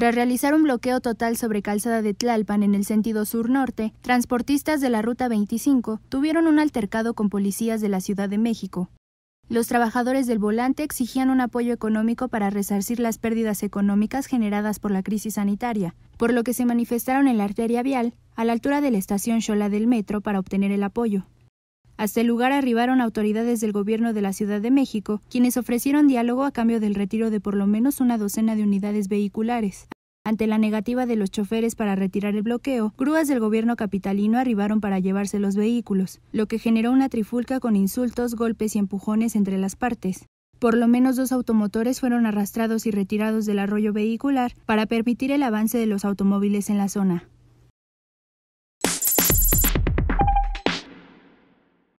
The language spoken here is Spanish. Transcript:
Tras realizar un bloqueo total sobre Calzada de Tlalpan en el sentido sur-norte, transportistas de la Ruta 25 tuvieron un altercado con policías de la Ciudad de México. Los trabajadores del volante exigían un apoyo económico para resarcir las pérdidas económicas generadas por la crisis sanitaria, por lo que se manifestaron en la arteria vial, a la altura de la estación Xola del metro, para obtener el apoyo. Hasta el lugar arribaron autoridades del gobierno de la Ciudad de México, quienes ofrecieron diálogo a cambio del retiro de por lo menos una docena de unidades vehiculares. Ante la negativa de los choferes para retirar el bloqueo, grúas del gobierno capitalino arribaron para llevarse los vehículos, lo que generó una trifulca con insultos, golpes y empujones entre las partes. Por lo menos dos automotores fueron arrastrados y retirados del arroyo vehicular para permitir el avance de los automóviles en la zona.